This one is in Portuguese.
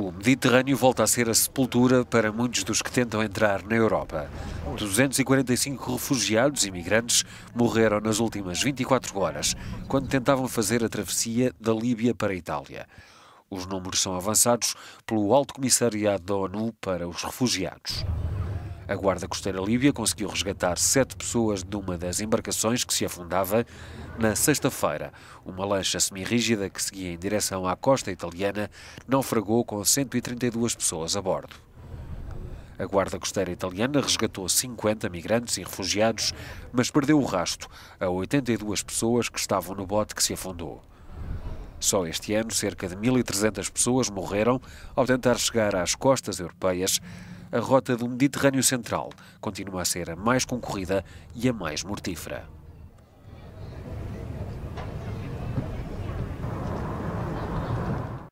O Mediterrâneo volta a ser a sepultura para muitos dos que tentam entrar na Europa. 245 refugiados e imigrantes morreram nas últimas 24 horas, quando tentavam fazer a travessia da Líbia para a Itália. Os números são avançados pelo Alto Comissariado da ONU para os Refugiados. A Guarda Costeira Líbia conseguiu resgatar sete pessoas de uma das embarcações que se afundava na sexta-feira. Uma lancha semirrígida que seguia em direção à costa italiana naufragou com 132 pessoas a bordo. A Guarda Costeira Italiana resgatou 50 migrantes e refugiados, mas perdeu o rasto a 82 pessoas que estavam no bote que se afundou. Só este ano, cerca de 1.300 pessoas morreram ao tentar chegar às costas europeias a rota do Mediterrâneo Central continua a ser a mais concorrida e a mais mortífera.